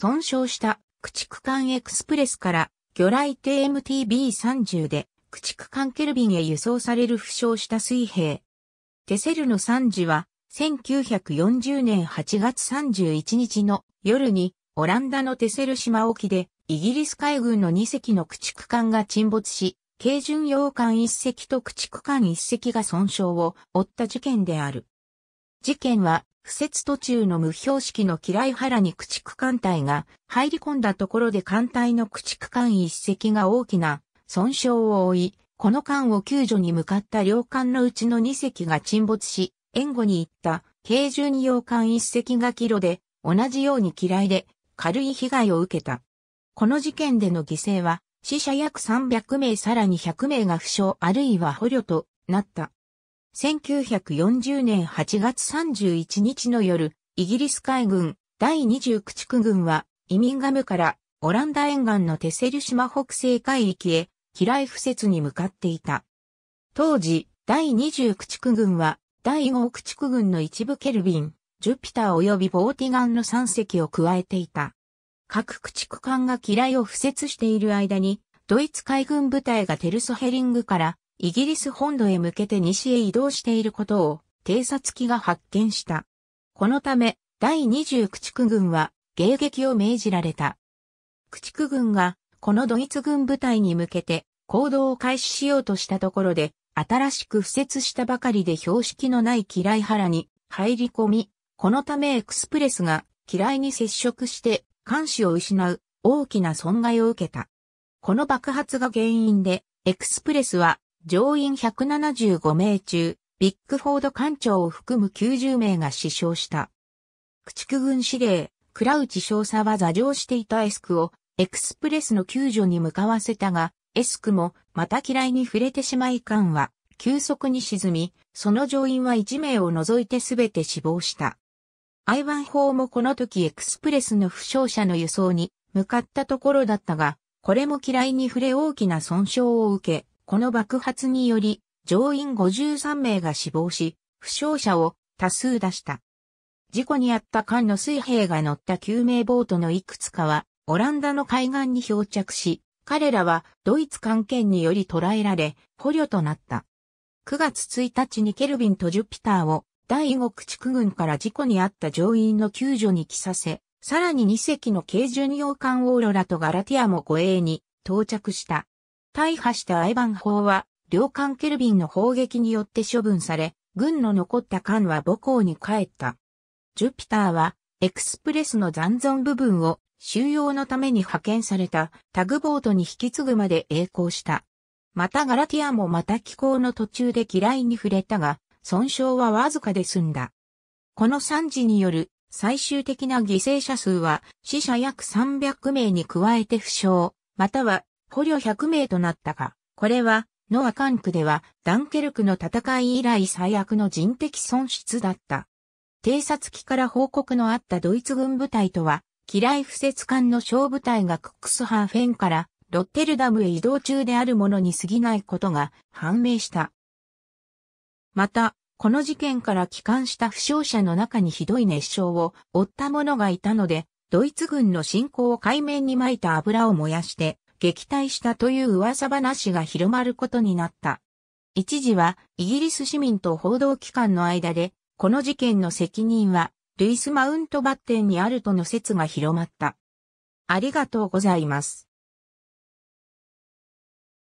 損傷した駆逐艦エクスプレスから魚雷艇 MTB30 で駆逐艦ケルビンへ輸送される負傷した水兵。テセルの惨事は1940年8月31日の夜にオランダのテセル島沖でイギリス海軍の2隻の駆逐艦が沈没し、軽巡洋艦1隻と駆逐艦1隻が損傷を負った事件である。事件は不設途中の無標識の嫌い原に駆逐艦隊が入り込んだところで艦隊の駆逐艦一隻が大きな損傷を負い、この艦を救助に向かった両艦のうちの二隻が沈没し、援護に行った軽12洋艦一隻がキロで同じように嫌いで軽い被害を受けた。この事件での犠牲は死者約300名さらに100名が負傷あるいは捕虜となった。1940年8月31日の夜、イギリス海軍第2 0地区軍は、イミンガムからオランダ沿岸のテセル島北西海域へ、機雷敷設に向かっていた。当時、第20駆逐軍は、第5駆逐軍の一部ケルビン、ジュピター及びボーティガンの3隻を加えていた。各駆逐艦が機雷を敷設している間に、ドイツ海軍部隊がテルソヘリングからイギリス本土へ向けて西へ移動していることを偵察機が発見した。このため、第20駆逐軍は迎撃を命じられた。駆逐軍がこのドイツ軍部隊に向けて行動を開始しようとしたところで、新しく敷設したばかりで標識のない嫌い腹原に入り込み、このためエクスプレスが嫌いに接触して監視を失う大きな損害を受けた。この爆発が原因でエクスプレスは乗員175名中、ビッグフォード艦長を含む90名が死傷した。駆逐軍司令、クラウチ少佐は座上していたエスクをエクスプレスの救助に向かわせたが、エスクもまた嫌いに触れてしまい艦は急速に沈み、その乗員は1名を除いて全て死亡した。アイワン砲もこの時エクスプレスの負傷者の輸送に向かったところだったが、これも嫌いに触れ大きな損傷を受け、この爆発により、乗員53名が死亡し、負傷者を多数出した。事故に遭った艦の水兵が乗った救命ボートのいくつかは、オランダの海岸に漂着し、彼らはドイツ艦係により捕らえられ、捕虜となった。9月1日にケルビンとジュピターを第5駆逐軍から事故に遭った乗員の救助に来させ、さらに2隻の軽巡洋艦オーロラとガラティアも護衛に到着した。大破したアイバン砲は、両艦ケルビンの砲撃によって処分され、軍の残った艦は母校に帰った。ジュピターは、エクスプレスの残存部分を収容のために派遣されたタグボートに引き継ぐまで栄光した。またガラティアもまた気候の途中で嫌いに触れたが、損傷はわずかで済んだ。この惨事による最終的な犠牲者数は死者約300名に加えて負傷、または捕虜100名となったが、これは、ノアカンクでは、ダンケルクの戦い以来最悪の人的損失だった。偵察機から報告のあったドイツ軍部隊とは、機雷不設艦の小部隊がクックスハーフェンからロッテルダムへ移動中であるものに過ぎないことが判明した。また、この事件から帰還した負傷者の中にひどい熱傷を負った者がいたので、ドイツ軍の侵攻を海面に撒いた油を燃やして、撃退したという噂話が広まることになった。一時はイギリス市民と報道機関の間で、この事件の責任はルイス・マウントバッテンにあるとの説が広まった。ありがとうございます。